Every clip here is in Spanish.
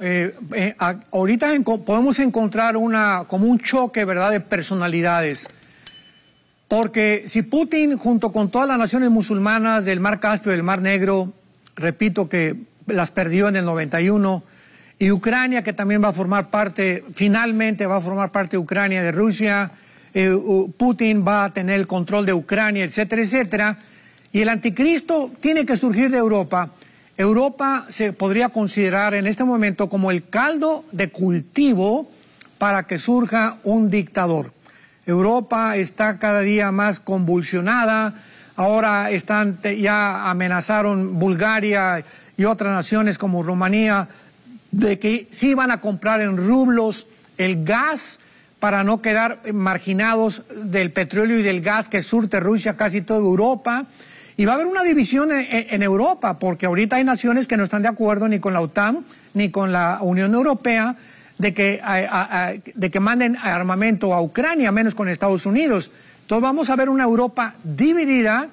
Eh, eh, ahorita podemos encontrar una, como un choque ¿verdad? de personalidades. Porque si Putin, junto con todas las naciones musulmanas del Mar Caspio y del Mar Negro, repito que las perdió en el 91, y Ucrania, que también va a formar parte, finalmente va a formar parte de Ucrania de Rusia, eh, Putin va a tener el control de Ucrania, etcétera, etcétera, y el anticristo tiene que surgir de Europa. Europa se podría considerar en este momento como el caldo de cultivo para que surja un dictador. Europa está cada día más convulsionada, ahora están, ya amenazaron Bulgaria y otras naciones como Rumanía de que sí van a comprar en rublos el gas para no quedar marginados del petróleo y del gas que surte Rusia casi toda Europa. Y va a haber una división e, e, en, Europa, porque ahorita hay naciones que no están de acuerdo ni con la OTAN ni con la Unión Europea de que, de que manden armamento a Ucrania, menos con Estados Unidos. Entonces vamos a ver una Europa dividida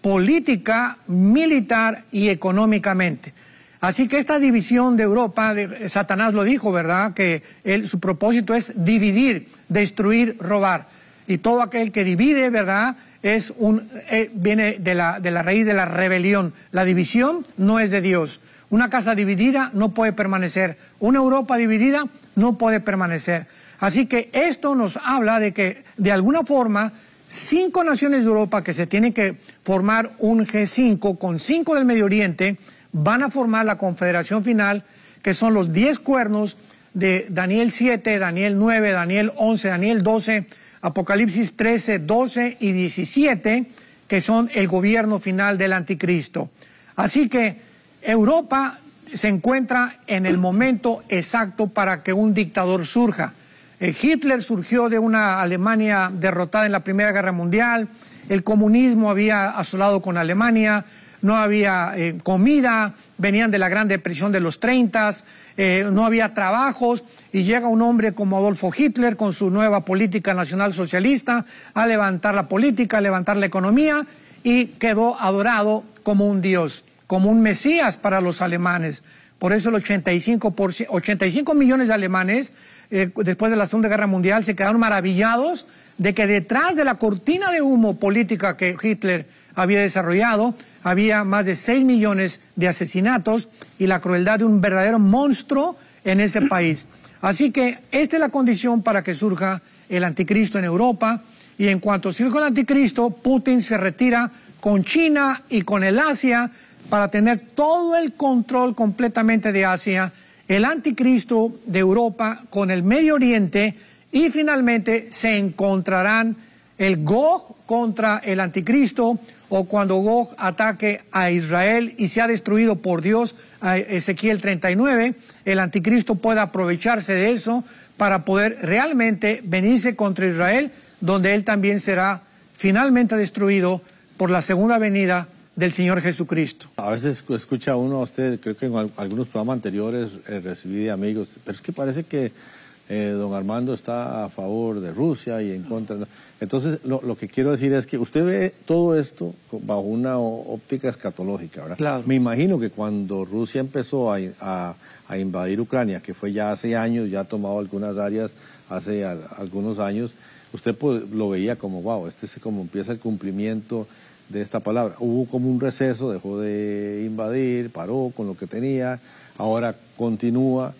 política, militar y económicamente. Así que esta división de Europa, de, Satanás lo dijo, ¿verdad? Que él, su propósito es dividir, destruir, robar. Y todo aquel que divide, ¿verdad? es un, eh, viene de la, de la raíz de la rebelión. La división no es de Dios. Una casa dividida no puede permanecer. Una Europa dividida no puede permanecer. Así que esto nos habla de que, de alguna forma, cinco naciones de Europa que se tienen que formar un G5 con cinco del Medio Oriente van a formar la confederación final, que son los diez cuernos de Daniel 7, Daniel 9, Daniel 11, Daniel 12, Apocalipsis 13, 12 y 17, que son el gobierno final del anticristo. Así que Europa se encuentra en el momento exacto para que un dictador surja. Eh, Hitler surgió de una Alemania derrotada en la Primera Guerra Mundial, el comunismo había asolado con Alemania, no había eh, comida, venían de la gran depresión de los 30, eh, no había trabajos, y llega un hombre como Adolfo Hitler con su nueva política nacional socialista a levantar la política, a levantar la economía, y quedó adorado como un dios, como un mesías para los alemanes. Por eso el 85, millones de alemanes, eh, después de la Segunda Guerra Mundial, se quedaron maravillados de que detrás de la cortina de humo política que Hitler había desarrollado, había más de 6 millones de asesinatos y la crueldad de un verdadero monstruo en ese país. Así que esta es la condición para que surja el anticristo en Europa y en cuanto surja el anticristo, Putin se retira con China y con el Asia para tener todo el control completamente de Asia, el anticristo de Europa con el Medio Oriente y finalmente se encontrarán el go contra el anticristo, o cuando Gog ataque a Israel y sea destruido por Dios, a Ezequiel 39, el anticristo pueda aprovecharse de eso para poder realmente venirse contra Israel, donde él también será finalmente destruido por la segunda venida del Señor Jesucristo. A veces escucha uno a usted, creo que en algunos programas anteriores eh, recibí de amigos, pero es que parece que eh, don Armando está a favor de Rusia y en contra. Entonces, lo, que quiero decir es que usted ve todo esto bajo una óptica escatológica, ¿verdad? Me imagino que cuando Rusia empezó a, invadir Ucrania, que fue ya hace años, ya ha tomado algunas áreas hace algunos años, usted pues, lo veía como, wow, este es como empieza el cumplimiento de esta palabra. Hubo como un receso, dejó de invadir, paró con lo que tenía, ahora continúa.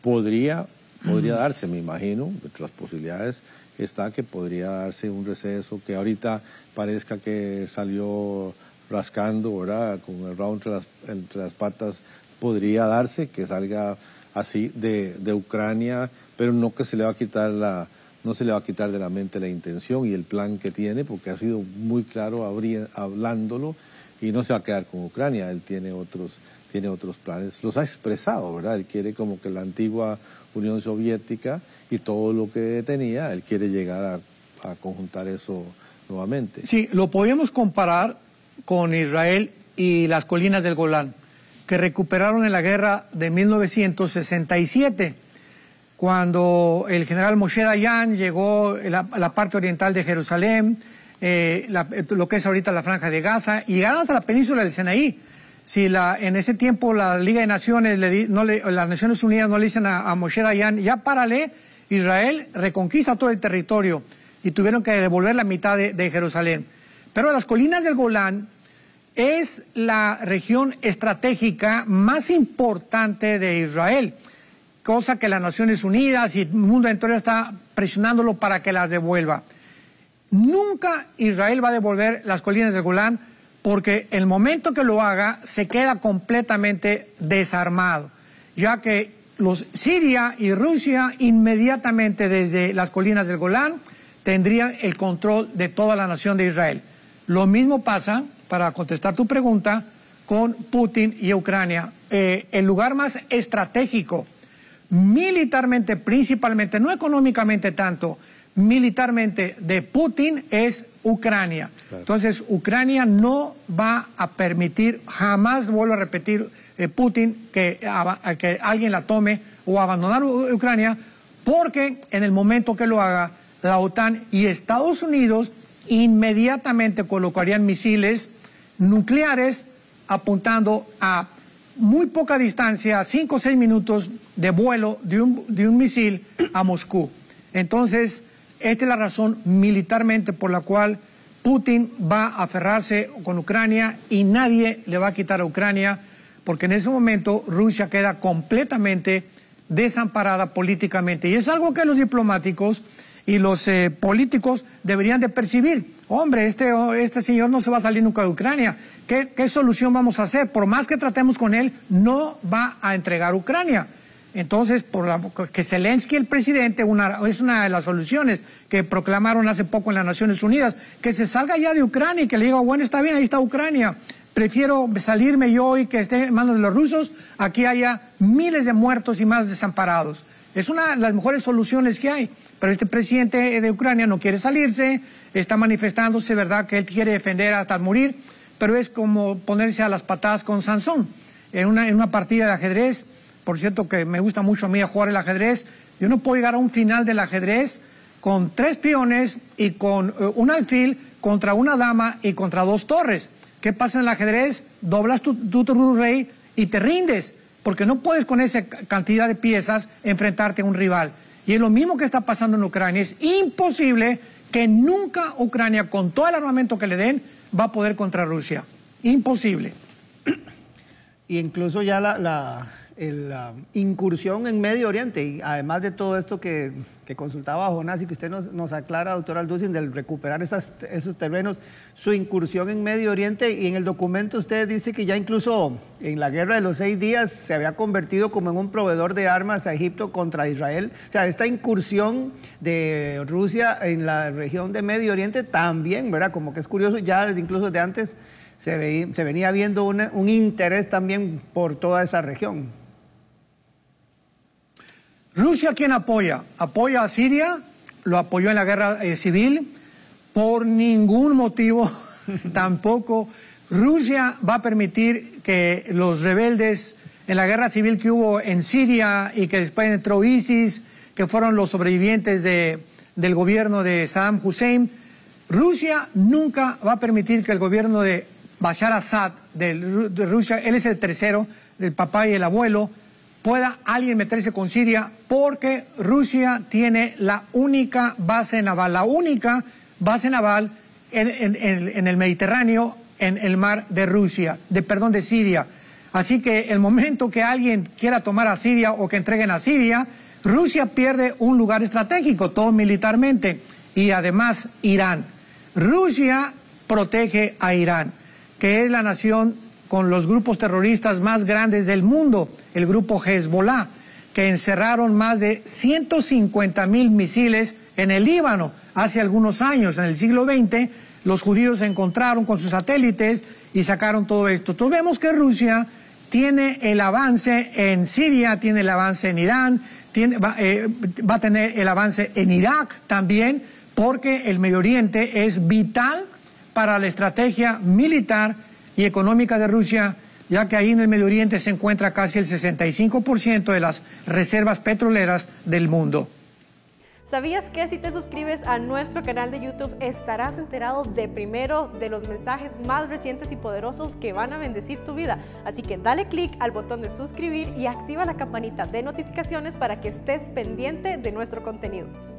¿Podría podría darse, me imagino, entre las posibilidades está que podría darse un receso que ahorita parezca que salió rascando, ¿verdad? Con el round entre las, patas, podría darse que salga así de, de, Ucrania, pero no que se le va a quitar la no se le va a quitar de la mente la intención y el plan que tiene, porque ha sido muy claro hablándolo y no se va a quedar con Ucrania, él tiene otros tiene otros planes. Los ha expresado, ¿verdad? Él quiere como que la antigua Unión Soviética y todo lo que tenía, él quiere llegar a, conjuntar eso nuevamente. Sí, lo podemos comparar con Israel y las colinas del Golán, que recuperaron en la guerra de 1967, cuando el general Moshe Dayan llegó a la, parte oriental de Jerusalén, eh, lo que es ahorita la franja de Gaza, y llegaron hasta la península del Sinaí si en ese tiempo la Liga de Naciones, no las Naciones Unidas no le dicen a, Moshe Dayan, ya parale, Israel reconquista todo el territorio y tuvieron que devolver la mitad de, de Jerusalén. Pero las colinas del Golán es la región estratégica más importante de Israel, cosa que las Naciones Unidas y el mundo entero está presionándolo para que las devuelva. Nunca Israel va a devolver las colinas del Golán porque el momento que lo haga se queda completamente desarmado, ya que los Siria y Rusia inmediatamente desde las colinas del Golán tendrían el control de toda la nación de Israel. Lo mismo pasa, para contestar tu pregunta, con Putin y Ucrania. Eh, el lugar más estratégico, militarmente principalmente, no económicamente tanto, militarmente de Putin es Ucrania. Entonces, Ucrania no va a permitir, jamás vuelvo a repetir, eh, Putin, que, que alguien la tome o abandonar Ucrania, porque en el momento que lo haga, la OTAN y Estados Unidos inmediatamente colocarían misiles nucleares apuntando a muy poca distancia, a cinco o seis minutos de vuelo de un, de un misil a Moscú. Entonces, esta es la razón militarmente por la cual Putin va a aferrarse con Ucrania y nadie le va a quitar a Ucrania, porque en ese momento Rusia queda completamente desamparada políticamente. Y es algo que los diplomáticos y los eh, políticos deberían de percibir. Hombre, este, este señor no se va a salir nunca de Ucrania. ¿Qué, ¿Qué solución vamos a hacer? Por más que tratemos con él, no va a entregar Ucrania. Entonces, por la, que Zelensky, el presidente, es una de las soluciones que proclamaron hace poco en las Naciones Unidas, que se salga ya de Ucrania y que le diga, bueno, está bien, ahí está Ucrania, prefiero salirme yo y que esté en manos de los rusos, aquí haya miles de muertos y más desamparados. Es una de las mejores soluciones que hay, pero este presidente de Ucrania no quiere salirse, está manifestándose, ¿verdad?, que él quiere defender hasta morir, pero es como ponerse a las patadas con Sansón en una partida de ajedrez por cierto que me gusta mucho a mí jugar el ajedrez, yo no puedo llegar a un final del ajedrez con tres peones y con eh, un alfil contra una dama y contra dos torres. ¿Qué pasa en el ajedrez? Doblas tu, tu, tu rey y te rindes, porque no puedes con esa cantidad de piezas enfrentarte a un rival. Y es lo mismo que está pasando en Ucrania. Es imposible que nunca Ucrania, con todo el armamento que le den, va a poder contra Rusia. Imposible. Y incluso ya la la incursión en Medio Oriente y además de todo esto que, consultaba Jonás y que usted nos, aclara, doctor Aldusin, del recuperar esas, esos terrenos, su incursión en Medio Oriente y en el documento usted dice que ya incluso en la guerra de los seis días se había convertido como en un proveedor de armas a Egipto contra Israel. O sea, esta incursión de Rusia en la región de Medio Oriente también, ¿verdad? Como que es curioso, ya desde incluso de antes. Se, se venía viendo un interés también por toda esa región. Rusia, ¿quién apoya? Apoya a Siria, lo apoyó en la guerra eh, civil, por ningún motivo tampoco. Rusia va a permitir que los rebeldes en la guerra civil que hubo en Siria y que después entró ISIS, que fueron los sobrevivientes de, del gobierno de Saddam Hussein, Rusia nunca va a permitir que el gobierno de Bashar Assad de, de Rusia, él es el tercero, el papá y el abuelo, pueda alguien meterse con Siria porque Rusia tiene la única base naval, la única base naval en, el Mediterráneo, en el mar de Rusia, de perdón, de Siria. Así que el momento que alguien quiera tomar a Siria o que entreguen a Siria, Rusia pierde un lugar estratégico, todo militarmente, y además Irán. Rusia protege a Irán, que es la nación con los grupos terroristas más grandes del mundo, el grupo Hezbollah, que encerraron más de 150 mil misiles en el Líbano hace algunos años, en el siglo XX, los judíos se encontraron con sus satélites y sacaron todo esto. Entonces vemos que Rusia tiene el avance en Siria, tiene el avance en Irán, tiene, va eh, a tener el avance en Irak también, porque el Medio Oriente es vital para la estrategia militar y económica de Rusia, ya que ahí en el Medio Oriente se encuentra casi el 65% de las reservas petroleras del mundo. ¿Sabías que si te suscribes a nuestro canal de YouTube estarás enterado de primero de los mensajes más recientes y poderosos que van a bendecir tu vida? Así que dale click al botón de suscribir y activa la campanita de notificaciones para que estés pendiente de nuestro contenido.